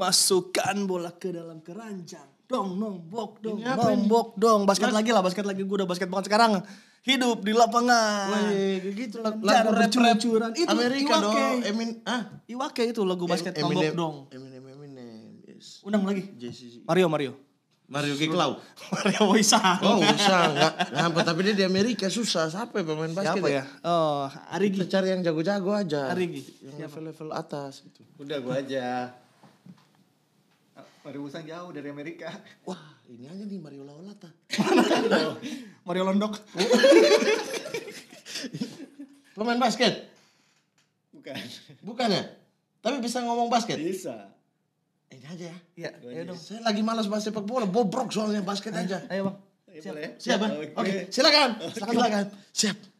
Masukkan bola ke dalam keranjang. Dong, nombok dong, nombok dong. Basket Mas. lagi lah, basket lagi. Gue udah basket banget sekarang. Hidup di lapangan. Wih, iya, iya, gitu lagu rap, Itu Amerika Iwake. dong. Emin, ah? Iwake itu lagu basket em, nombok dong. Eminem, Eminem, yes. Undang lagi. JCC. Mario, Mario. Mario Kiklau. Mario Wisang. Oh, Wisang. Gak, ngampet tapi dia di Amerika susah. Siapa ya pemain basket? Siapa ya. ya? Oh, Arigi. Kita cari yang jago-jago aja. Arigi. Yang level-level atas gitu. Udah gue aja. Mario Mariusan jauh dari Amerika. Wah, ini aja nih Mario Laolata. Kan Mario Londok. Pemain basket? Bukan. Bukan ya? Tapi bisa ngomong basket? Bisa. Eh, ini aja ya. Iya, iya Saya lagi malas bahas sepak bola, bobrok soalnya basket aja. Ayo, Bang. Siap, Siap, Bang. Oke, silakan. Silakan, silakan. Siap.